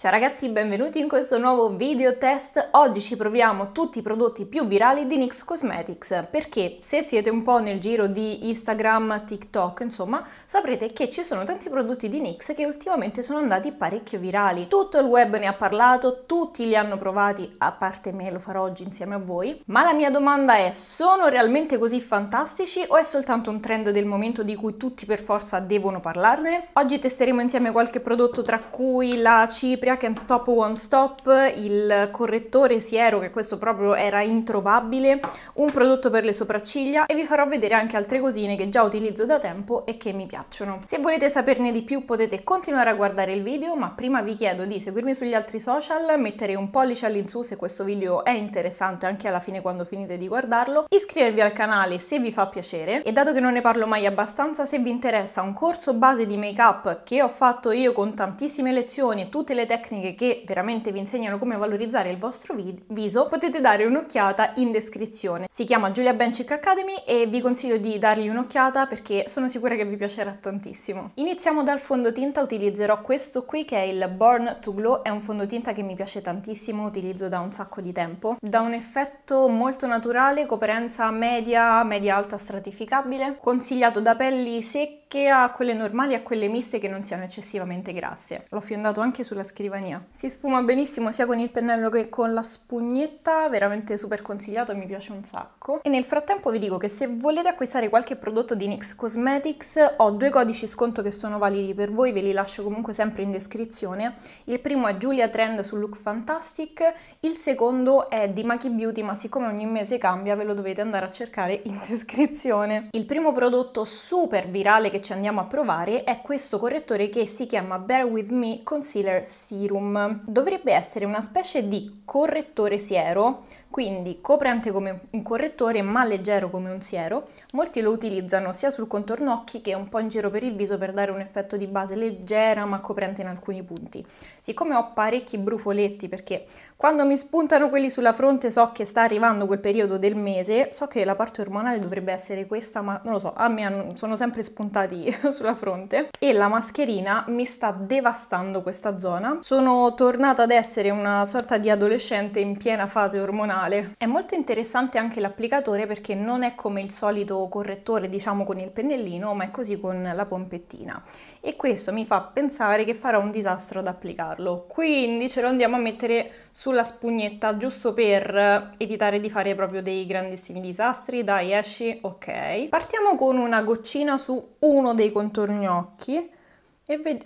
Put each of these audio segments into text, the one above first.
Ciao ragazzi, benvenuti in questo nuovo video test. Oggi ci proviamo tutti i prodotti più virali di NYX Cosmetics, perché se siete un po' nel giro di Instagram, TikTok, insomma, saprete che ci sono tanti prodotti di NYX che ultimamente sono andati parecchio virali. Tutto il web ne ha parlato, tutti li hanno provati, a parte me, lo farò oggi insieme a voi. Ma la mia domanda è, sono realmente così fantastici o è soltanto un trend del momento di cui tutti per forza devono parlarne? Oggi testeremo insieme qualche prodotto tra cui la cipria Cypria Can Stop One Stop, il correttore siero che questo proprio era introvabile, un prodotto per le sopracciglia e vi farò vedere anche altre cosine che già utilizzo da tempo e che mi piacciono. Se volete saperne di più potete continuare a guardare il video ma prima vi chiedo di seguirmi sugli altri social, mettere un pollice all'insù se questo video è interessante anche alla fine quando finite di guardarlo, iscrivervi al canale se vi fa piacere e dato che non ne parlo mai abbastanza se vi interessa un corso base di make up che ho fatto io con tantissime lezioni e tutte le tecniche tecniche che veramente vi insegnano come valorizzare il vostro viso, potete dare un'occhiata in descrizione. Si chiama Giulia Bencic Academy e vi consiglio di dargli un'occhiata perché sono sicura che vi piacerà tantissimo. Iniziamo dal fondotinta, utilizzerò questo qui che è il Born to Glow, è un fondotinta che mi piace tantissimo, utilizzo da un sacco di tempo. Da un effetto molto naturale, coperenza media, media alta stratificabile, consigliato da pelli secche che a quelle normali e a quelle miste che non siano eccessivamente grasse. L'ho fiondato anche sulla scrivania. Si sfuma benissimo sia con il pennello che con la spugnetta, veramente super consigliato, mi piace un sacco. E nel frattempo vi dico che se volete acquistare qualche prodotto di NYX Cosmetics ho due codici sconto che sono validi per voi, ve li lascio comunque sempre in descrizione. Il primo è Giulia Trend su Look Fantastic, il secondo è di Maki Beauty, ma siccome ogni mese cambia ve lo dovete andare a cercare in descrizione. Il primo prodotto super virale che che ci andiamo a provare è questo correttore che si chiama Bear With Me Concealer Serum. Dovrebbe essere una specie di correttore siero, quindi coprente come un correttore ma leggero come un siero. Molti lo utilizzano sia sul contorno occhi che un po' in giro per il viso per dare un effetto di base leggera ma coprente in alcuni punti. Siccome ho parecchi brufoletti perché quando mi spuntano quelli sulla fronte so che sta arrivando quel periodo del mese, so che la parte ormonale dovrebbe essere questa, ma non lo so, a me hanno, sono sempre spuntati sulla fronte e la mascherina mi sta devastando questa zona. Sono tornata ad essere una sorta di adolescente in piena fase ormonale. È molto interessante anche l'applicatore perché non è come il solito correttore, diciamo con il pennellino, ma è così con la pompettina e questo mi fa pensare che farò un disastro ad applicarlo. Quindi ce lo andiamo a mettere sulla spugnetta giusto per evitare di fare proprio dei grandissimi disastri. Dai, esci, ok. Partiamo con una goccina su uno dei contorni occhi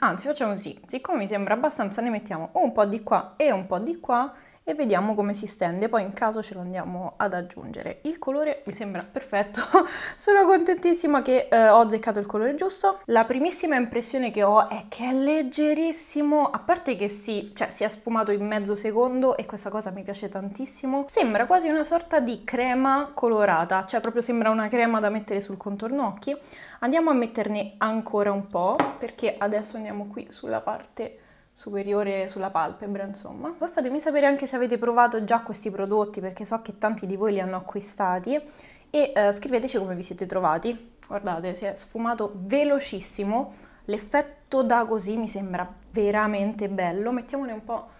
anzi facciamo così, siccome mi sembra abbastanza ne mettiamo un po' di qua e un po' di qua e vediamo come si stende, poi in caso ce lo andiamo ad aggiungere. Il colore mi sembra perfetto, sono contentissima che eh, ho azzeccato il colore giusto. La primissima impressione che ho è che è leggerissimo, a parte che si, cioè, si è sfumato in mezzo secondo e questa cosa mi piace tantissimo. Sembra quasi una sorta di crema colorata, cioè proprio sembra una crema da mettere sul contorno occhi. Andiamo a metterne ancora un po' perché adesso andiamo qui sulla parte superiore sulla palpebra, insomma. Poi fatemi sapere anche se avete provato già questi prodotti, perché so che tanti di voi li hanno acquistati, e eh, scriveteci come vi siete trovati. Guardate, si è sfumato velocissimo, l'effetto da così mi sembra veramente bello, mettiamone un po'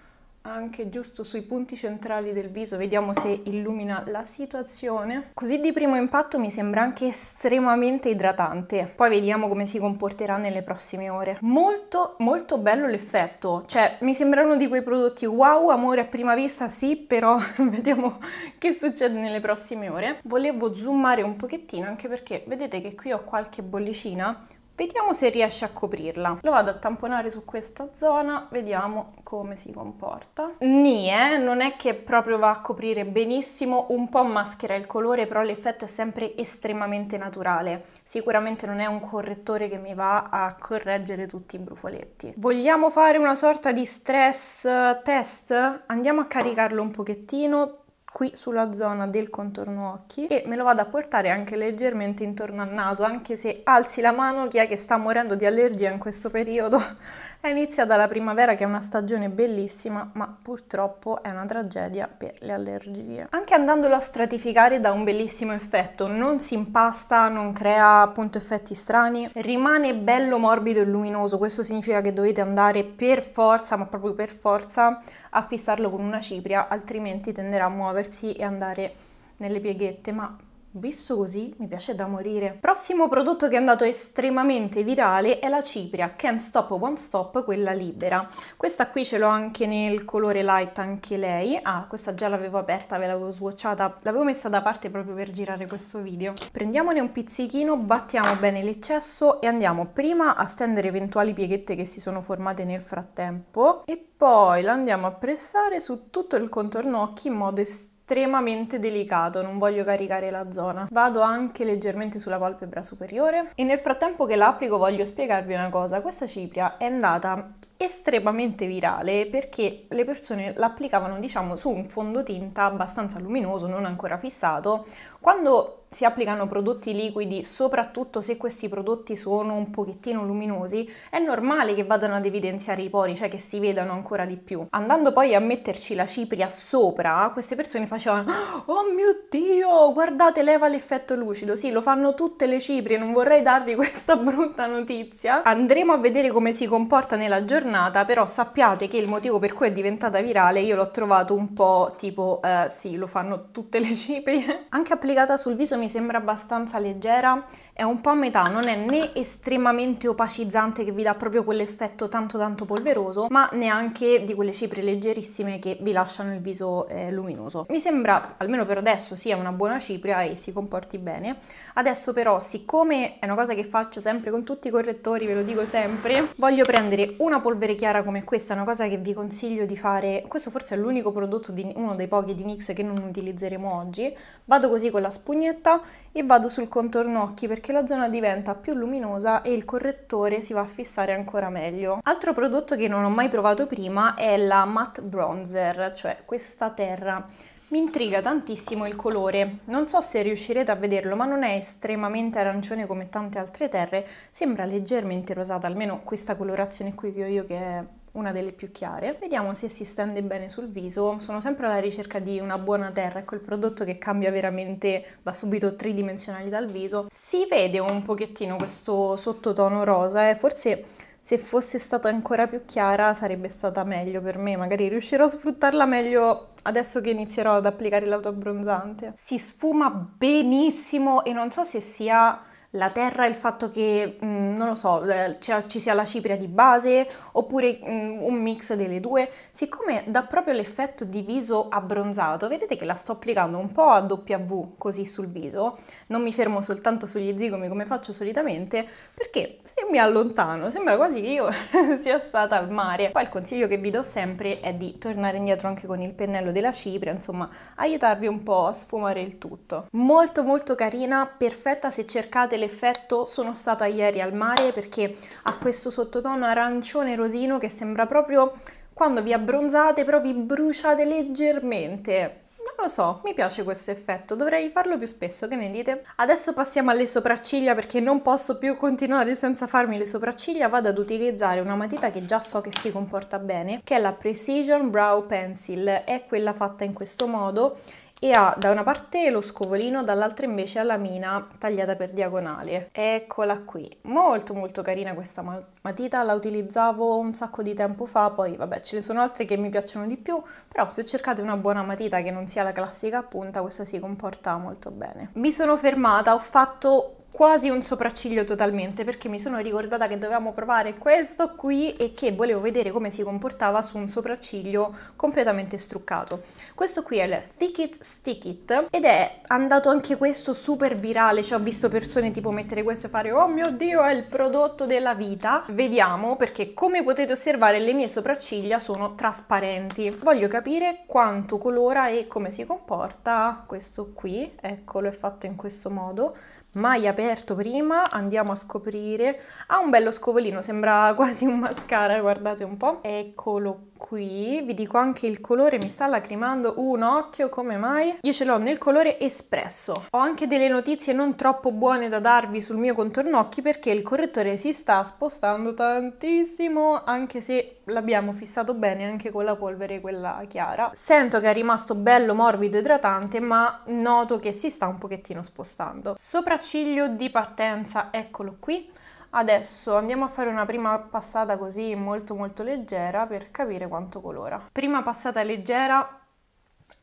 anche giusto sui punti centrali del viso, vediamo se illumina la situazione. Così di primo impatto mi sembra anche estremamente idratante, poi vediamo come si comporterà nelle prossime ore. Molto molto bello l'effetto, cioè mi sembra uno di quei prodotti wow, amore a prima vista sì, però vediamo che succede nelle prossime ore. Volevo zoomare un pochettino anche perché vedete che qui ho qualche bollicina Vediamo se riesce a coprirla. Lo vado a tamponare su questa zona, vediamo come si comporta. Nie, non è che proprio va a coprire benissimo, un po' maschera il colore, però l'effetto è sempre estremamente naturale. Sicuramente non è un correttore che mi va a correggere tutti i brufoletti. Vogliamo fare una sorta di stress test? Andiamo a caricarlo un pochettino, qui sulla zona del contorno occhi e me lo vado a portare anche leggermente intorno al naso, anche se alzi la mano chi è che sta morendo di allergia in questo periodo. è iniziata la primavera che è una stagione bellissima, ma purtroppo è una tragedia per le allergie. Anche andandolo a stratificare dà un bellissimo effetto, non si impasta, non crea appunto effetti strani, rimane bello morbido e luminoso, questo significa che dovete andare per forza, ma proprio per forza, a fissarlo con una cipria, altrimenti tenderà a muoversi muoversi e andare nelle pieghette, ma Visto così mi piace da morire. Prossimo prodotto che è andato estremamente virale è la cipria Can't Stop One Stop, quella libera. Questa qui ce l'ho anche nel colore light, anche lei. Ah, questa già l'avevo aperta, ve l'avevo swatchata, l'avevo messa da parte proprio per girare questo video. Prendiamone un pizzichino, battiamo bene l'eccesso e andiamo prima a stendere eventuali pieghette che si sono formate nel frattempo e poi la andiamo a pressare su tutto il contorno occhi in modo estremo estremamente delicato, non voglio caricare la zona. Vado anche leggermente sulla palpebra superiore e nel frattempo che la applico voglio spiegarvi una cosa, questa cipria è andata estremamente virale perché le persone l'applicavano diciamo su un fondotinta abbastanza luminoso, non ancora fissato, quando si applicano prodotti liquidi, soprattutto se questi prodotti sono un pochettino luminosi, è normale che vadano ad evidenziare i pori, cioè che si vedano ancora di più. Andando poi a metterci la cipria sopra, queste persone facevano "Oh mio Dio, guardate, leva l'effetto lucido". Sì, lo fanno tutte le ciprie, non vorrei darvi questa brutta notizia. Andremo a vedere come si comporta nella giornata, però sappiate che il motivo per cui è diventata virale io l'ho trovato un po' tipo eh, sì, lo fanno tutte le ciprie". Anche applicata sul viso mi sembra abbastanza leggera, è un po' a metà, non è né estremamente opacizzante che vi dà proprio quell'effetto tanto tanto polveroso, ma neanche di quelle cipre leggerissime che vi lasciano il viso eh, luminoso. Mi sembra, almeno per adesso, sia una buona cipria e si comporti bene. Adesso però, siccome è una cosa che faccio sempre con tutti i correttori, ve lo dico sempre, voglio prendere una polvere chiara come questa, una cosa che vi consiglio di fare, questo forse è l'unico prodotto, di, uno dei pochi di NYX che non utilizzeremo oggi, vado così con la spugnetta vista e vado sul contorno occhi perché la zona diventa più luminosa e il correttore si va a fissare ancora meglio. Altro prodotto che non ho mai provato prima è la matte bronzer, cioè questa terra. Mi intriga tantissimo il colore, non so se riuscirete a vederlo ma non è estremamente arancione come tante altre terre, sembra leggermente rosata, almeno questa colorazione qui che ho io che è una delle più chiare. Vediamo se si stende bene sul viso. Sono sempre alla ricerca di una buona terra, è quel prodotto che cambia veramente da subito tridimensionali dal viso. Si vede un pochettino questo sottotono rosa e eh? forse se fosse stata ancora più chiara sarebbe stata meglio per me, magari riuscirò a sfruttarla meglio adesso che inizierò ad applicare l'autoabbronzante. Si sfuma benissimo e non so se sia la terra, il fatto che, mh, mm, non lo so, eh, ci sia la cipria di base oppure mh, mm, un mix delle due. Siccome dà proprio l'effetto di viso abbronzato, vedete che la sto applicando un po' a W così sul viso, non mi fermo soltanto sugli zigomi come faccio solitamente, perché se mi allontano sembra quasi che io sia stata al mare. Poi il consiglio che vi do sempre è di tornare indietro anche con il pennello della cipria, insomma, aiutarvi un po' a sfumare il tutto. Molto molto carina, perfetta se cercate l'effetto sono stata ieri al mare perché ha questo sottotono arancione rosino che sembra proprio quando vi abbronzate però vi bruciate leggermente. Non lo so, mi piace questo effetto, dovrei farlo più spesso, che ne dite? Adesso passiamo alle sopracciglia perché non posso più continuare senza farmi le sopracciglia, vado ad utilizzare una matita che già so che si comporta bene, che è la Precision Brow Pencil, è quella fatta in questo modo e ha da una parte lo scovolino, dall'altra invece ha la mina tagliata per diagonale. Eccola qui, molto molto carina questa matita, la utilizzavo un sacco di tempo fa, poi vabbè ce ne sono altre che mi piacciono di più, però se cercate una buona matita che non sia la classica a punta, questa si comporta molto bene. Mi sono fermata, ho fatto quasi un sopracciglio totalmente perché mi sono ricordata che dovevamo provare questo qui e che volevo vedere come si comportava su un sopracciglio completamente struccato. Questo qui è il Thick It Stick It ed è andato anche questo super virale, cioè ho visto persone tipo mettere questo e fare oh mio dio è il prodotto della vita. Vediamo perché come potete osservare le mie sopracciglia sono trasparenti. Voglio capire quanto colora e come si comporta questo qui, eccolo è fatto in questo modo mai aperto prima, andiamo a scoprire. Ha un bello scovolino, sembra quasi un mascara, guardate un po'. Eccolo qui, vi dico anche il colore, mi sta lacrimando un occhio, come mai? Io ce l'ho nel colore espresso. Ho anche delle notizie non troppo buone da darvi sul mio contorno occhi perché il correttore si sta spostando tantissimo, anche se l'abbiamo fissato bene anche con la polvere quella chiara. Sento che è rimasto bello morbido idratante, ma noto che si sta un pochettino spostando. Soprattutto sopracciglio di partenza, eccolo qui. Adesso andiamo a fare una prima passata così molto molto leggera per capire quanto colora. Prima passata leggera,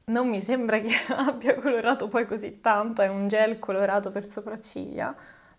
non mi sembra che abbia colorato poi così tanto, è un gel colorato per sopracciglia,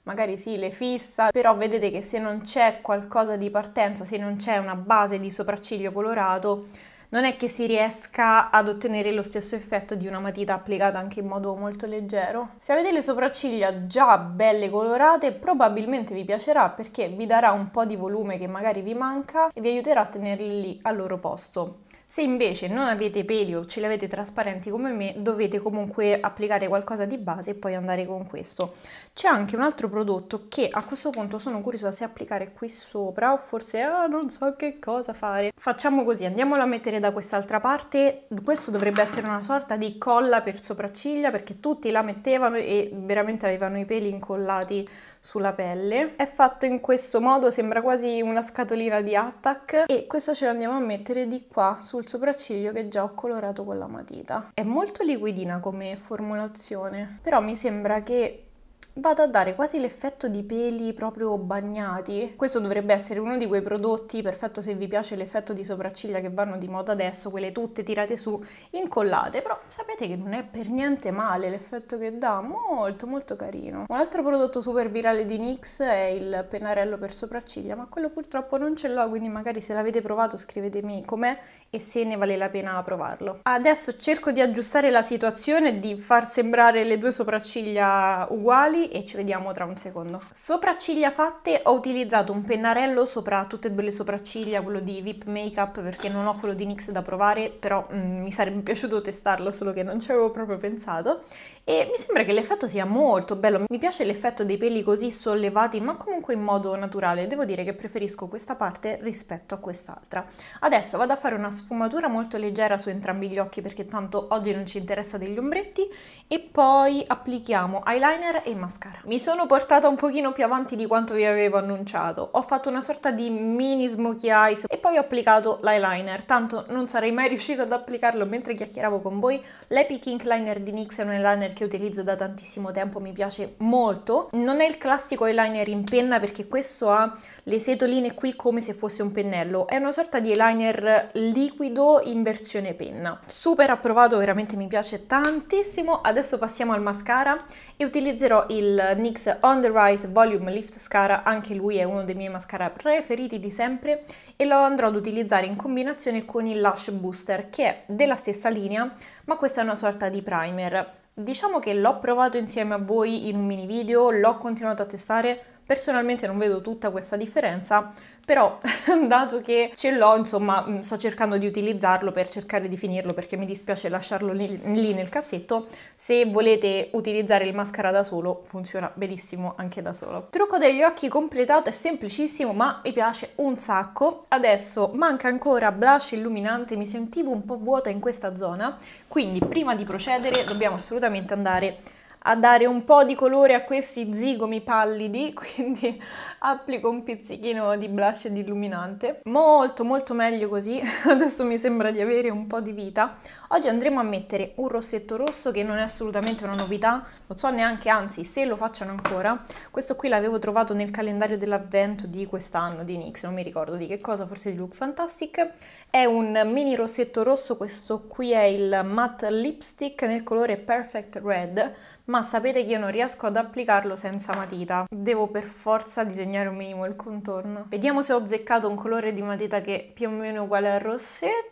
magari sì, le fissa, però vedete che se non c'è qualcosa di partenza, se non c'è una base di sopracciglio colorato, non è che si riesca ad ottenere lo stesso effetto di una matita applicata anche in modo molto leggero. Se avete le sopracciglia già belle colorate probabilmente vi piacerà perché vi darà un po' di volume che magari vi manca e vi aiuterà a tenerle lì al loro posto. Se invece non avete peli o ce li avete trasparenti come me, dovete comunque applicare qualcosa di base e poi andare con questo. C'è anche un altro prodotto che a questo punto sono curiosa se applicare qui sopra o forse ah, non so che cosa fare. Facciamo così, andiamolo a mettere da quest'altra parte. Questo dovrebbe essere una sorta di colla per sopracciglia perché tutti la mettevano e veramente avevano i peli incollati sulla pelle. È fatto in questo modo, sembra quasi una scatolina di attack e questa ce l'andiamo a mettere di qua sul sopracciglio che già ho colorato con la matita. È molto liquidina come formulazione, però mi sembra che vado a dare quasi l'effetto di peli proprio bagnati. Questo dovrebbe essere uno di quei prodotti, perfetto se vi piace l'effetto di sopracciglia che vanno di moda adesso, quelle tutte tirate su, incollate, però sapete che non è per niente male l'effetto che dà, molto molto carino. Un altro prodotto super virale di NYX è il pennarello per sopracciglia, ma quello purtroppo non ce l'ho, quindi magari se l'avete provato scrivetemi com'è e se ne vale la pena provarlo. Adesso cerco di aggiustare la situazione, di far sembrare le due sopracciglia uguali, occhiali e ci vediamo tra un secondo. Sopracciglia fatte ho utilizzato un pennarello sopra tutte e due le sopracciglia, quello di VIP Makeup perché non ho quello di NYX da provare, però mm, mi sarebbe piaciuto testarlo solo che non ci avevo proprio pensato e mi sembra che l'effetto sia molto bello, mi piace l'effetto dei peli così sollevati ma comunque in modo naturale, devo dire che preferisco questa parte rispetto a quest'altra. Adesso vado a fare una sfumatura molto leggera su entrambi gli occhi perché tanto oggi non ci interessa degli ombretti e poi applichiamo eyeliner e mascara mascara. Mi sono portata un pochino più avanti di quanto vi avevo annunciato. Ho fatto una sorta di mini smokey eyes e poi ho applicato l'eyeliner. Tanto non sarei mai riuscita ad applicarlo mentre chiacchieravo con voi. L'Epic Ink Liner di NYX è un eyeliner che utilizzo da tantissimo tempo, mi piace molto. Non è il classico eyeliner in penna perché questo ha le setoline qui come se fosse un pennello. È una sorta di eyeliner liquido in versione penna. Super approvato, veramente mi piace tantissimo. Adesso passiamo al mascara e utilizzerò il il NYX On The Rise Volume Lift Mascara, anche lui è uno dei miei mascara preferiti di sempre e lo andrò ad utilizzare in combinazione con il Lash Booster che è della stessa linea ma questa è una sorta di primer. Diciamo che l'ho provato insieme a voi in un mini video, l'ho continuato a testare, personalmente non vedo tutta questa differenza, però dato che ce l'ho, insomma, mm, sto cercando di utilizzarlo per cercare di finirlo perché mi dispiace lasciarlo lì, nel cassetto. Se volete utilizzare il mascara da solo, funziona benissimo anche da solo. Trucco degli occhi completato è semplicissimo, ma mi piace un sacco. Adesso manca ancora blush illuminante, mi sentivo un po' vuota in questa zona, quindi prima di procedere dobbiamo assolutamente andare a dare un po' di colore a questi zigomi pallidi, quindi applico un pizzichino di blush e di illuminante. Molto molto meglio così, adesso mi sembra di avere un po' di vita. Oggi andremo a mettere un rossetto rosso che non è assolutamente una novità, non so neanche, anzi se lo facciano ancora. Questo qui l'avevo trovato nel calendario dell'avvento di quest'anno di NYX, non mi ricordo di che cosa, forse di Look Fantastic. È un mini rossetto rosso, questo qui è il matte lipstick nel colore Perfect Red, ma sapete che io non riesco ad applicarlo senza matita, devo per forza disegnare disegnare un minimo il contorno. Vediamo se ho azzeccato un colore di matita che più o meno è uguale al rossetto.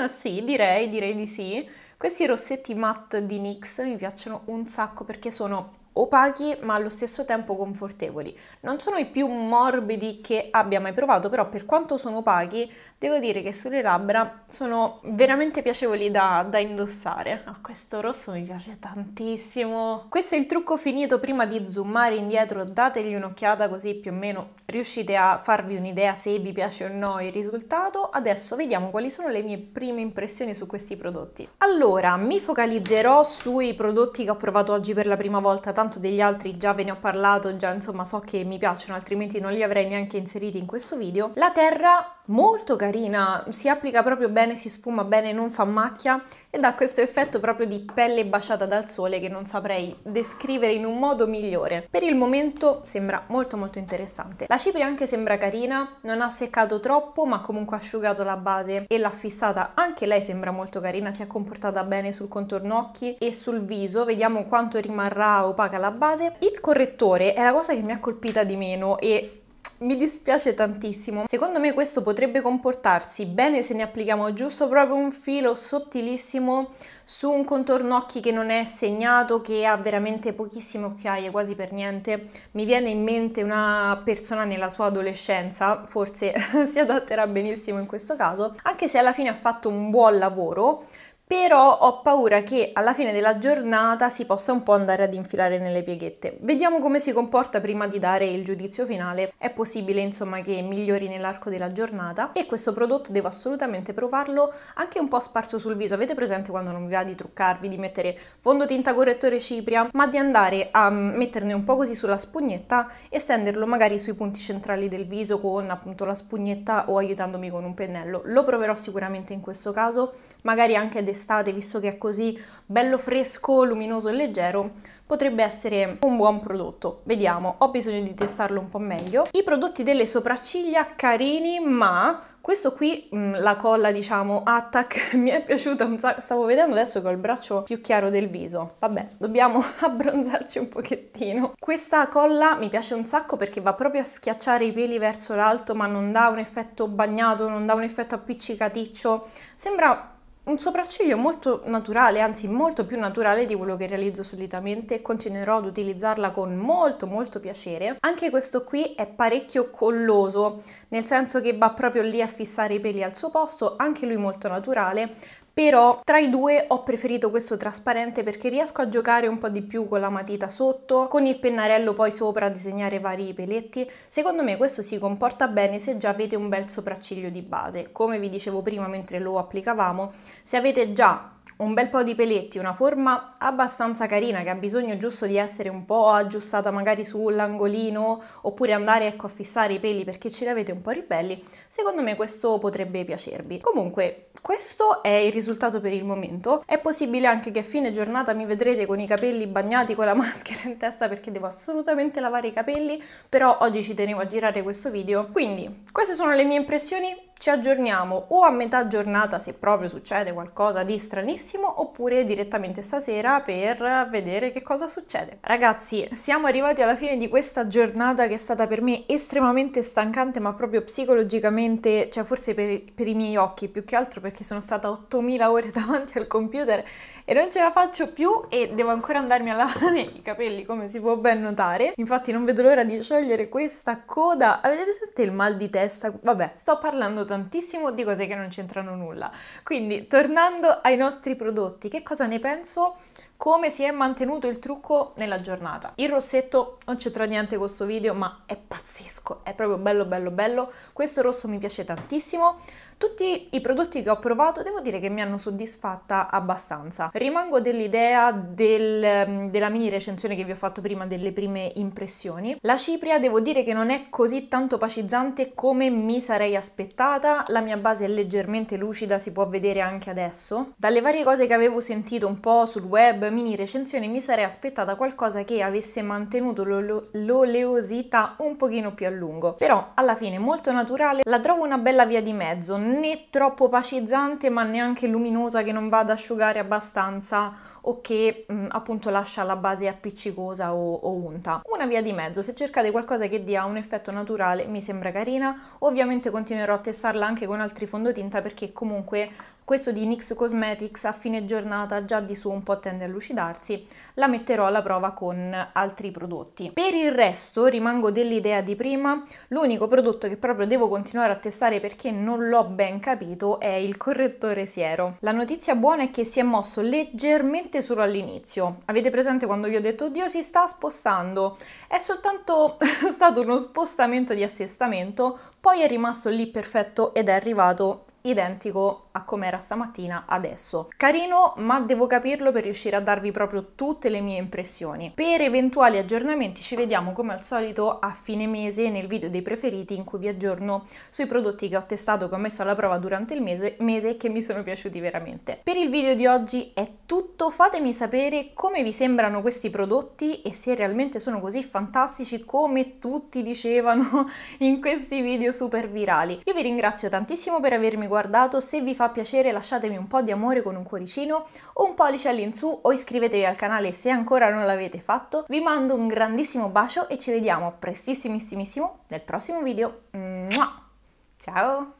Mm, sì, direi, direi di sì. Questi rossetti matte di NYX mi piacciono un sacco perché sono opachi ma allo stesso tempo confortevoli. Non sono i più morbidi che abbia mai provato, però per quanto sono opachi Devo dire che sulle labbra sono veramente piacevoli da, da indossare. Oh, questo rosso mi piace tantissimo. Questo è il trucco finito. Prima di zoomare indietro dategli un'occhiata così più o meno riuscite a farvi un'idea se vi piace o no il risultato. Adesso vediamo quali sono le mie prime impressioni su questi prodotti. Allora, mi focalizzerò sui prodotti che ho provato oggi per la prima volta, tanto degli altri già ve ne ho parlato, già insomma so che mi piacciono, altrimenti non li avrei neanche inseriti in questo video. La terra molto carina, si applica proprio bene, si sfuma bene, non fa macchia ed ha questo effetto proprio di pelle baciata dal sole che non saprei descrivere in un modo migliore. Per il momento sembra molto molto interessante. La cipria anche sembra carina, non ha seccato troppo ma comunque ha asciugato la base e l'ha fissata, anche lei sembra molto carina, si è comportata bene sul contorno occhi e sul viso, vediamo quanto rimarrà opaca la base. Il correttore è la cosa che mi ha colpita di meno e mi dispiace tantissimo. Secondo me questo potrebbe comportarsi bene se ne applichiamo giusto proprio un filo sottilissimo su un contorno occhi che non è segnato, che ha veramente pochissime occhiaie, quasi per niente. Mi viene in mente una persona nella sua adolescenza, forse si adatterà benissimo in questo caso, anche se alla fine ha fatto un buon lavoro, però ho paura che alla fine della giornata si possa un po' andare ad infilare nelle pieghette. Vediamo come si comporta prima di dare il giudizio finale, è possibile insomma che migliori nell'arco della giornata e questo prodotto devo assolutamente provarlo anche un po' sparso sul viso, avete presente quando non vi va di truccarvi, di mettere fondotinta correttore cipria, ma di andare a mm, metterne un po' così sulla spugnetta e stenderlo magari sui punti centrali del viso con appunto la spugnetta o aiutandomi con un pennello. Lo proverò sicuramente in questo caso, magari anche d'estate, visto che è così bello fresco, luminoso e leggero, potrebbe essere un buon prodotto. Vediamo, ho bisogno di testarlo un po' meglio. I prodotti delle sopracciglia carini, ma questo qui, mm, la colla diciamo attack, mi è piaciuta un sacco. Stavo vedendo adesso che ho il braccio più chiaro del viso. Vabbè, dobbiamo abbronzarci un pochettino. Questa colla mi piace un sacco perché va proprio a schiacciare i peli verso l'alto, ma non dà un effetto bagnato, non dà un effetto appiccicaticcio. Sembra un sopracciglio molto naturale, anzi molto più naturale di quello che realizzo solitamente e continuerò ad utilizzarla con molto molto piacere. Anche questo qui è parecchio colloso, nel senso che va proprio lì a fissare i peli al suo posto, anche lui molto naturale, però tra i due ho preferito questo trasparente perché riesco a giocare un po' di più con la matita sotto, con il pennarello poi sopra a disegnare vari peletti. Secondo me questo si comporta bene se già avete un bel sopracciglio di base. Come vi dicevo prima mentre lo applicavamo, se avete già un bel po' di peletti, una forma abbastanza carina che ha bisogno giusto di essere un po' aggiustata magari sull'angolino oppure andare ecco, a fissare i peli perché ce li avete un po' ribelli, secondo me questo potrebbe piacervi. Comunque questo è il risultato per il momento, è possibile anche che a fine giornata mi vedrete con i capelli bagnati con la maschera in testa perché devo assolutamente lavare i capelli, però oggi ci tenevo a girare questo video. Quindi queste sono le mie impressioni, ci aggiorniamo o a metà giornata se proprio succede qualcosa di stranissimo oppure direttamente stasera per vedere che cosa succede. Ragazzi, siamo arrivati alla fine di questa giornata che è stata per me estremamente stancante ma proprio psicologicamente, cioè forse per, per i miei occhi più che altro perché sono stata 8000 ore davanti al computer e non ce la faccio più e devo ancora andarmi a lavare i capelli come si può ben notare. Infatti non vedo l'ora di sciogliere questa coda. Avete presente il mal di testa? Vabbè, sto parlando tantissimo di cose che non c'entrano nulla. Quindi, tornando ai nostri prodotti, che cosa ne penso? come si è mantenuto il trucco nella giornata. Il rossetto non c'entra niente con questo video, ma è pazzesco, è proprio bello bello bello. Questo rosso mi piace tantissimo. Tutti i prodotti che ho provato devo dire che mi hanno soddisfatta abbastanza. Rimango dell'idea del, mm, della mini recensione che vi ho fatto prima delle prime impressioni. La cipria devo dire che non è così tanto pacizzante come mi sarei aspettata, la mia base è leggermente lucida, si può vedere anche adesso. Dalle varie cose che avevo sentito un po' sul web, propria mini recensione mi sarei aspettata qualcosa che avesse mantenuto l'oleosità un pochino più a lungo. Però alla fine molto naturale, la trovo una bella via di mezzo, né troppo opacizzante ma neanche luminosa che non vada ad asciugare abbastanza o che mh, mm, appunto lascia la base appiccicosa o, o unta. Una via di mezzo, se cercate qualcosa che dia un effetto naturale mi sembra carina, ovviamente continuerò a testarla anche con altri fondotinta perché comunque questo di NYX Cosmetics a fine giornata già di su un po' tende a lucidarsi, la metterò alla prova con altri prodotti. Per il resto rimango dell'idea di prima, l'unico prodotto che proprio devo continuare a testare perché non l'ho ben capito è il correttore siero. La notizia buona è che si è mosso leggermente veramente solo all'inizio. Avete presente quando vi ho detto Dio si sta spostando? È soltanto stato uno spostamento di assestamento, poi è rimasto lì perfetto ed è arrivato identico a come era stamattina adesso. Carino, ma devo capirlo per riuscire a darvi proprio tutte le mie impressioni. Per eventuali aggiornamenti ci vediamo come al solito a fine mese nel video dei preferiti in cui vi aggiorno sui prodotti che ho testato, che ho messo alla prova durante il mese, mese e che mi sono piaciuti veramente. Per il video di oggi è tutto, fatemi sapere come vi sembrano questi prodotti e se realmente sono così fantastici come tutti dicevano in questi video super virali. Io vi ringrazio tantissimo per avermi guardato guardato, se vi fa piacere lasciatemi un po' di amore con un cuoricino, un pollice all'insù o iscrivetevi al canale se ancora non l'avete fatto. Vi mando un grandissimo bacio e ci vediamo prestissimissimissimo nel prossimo video. Ciao!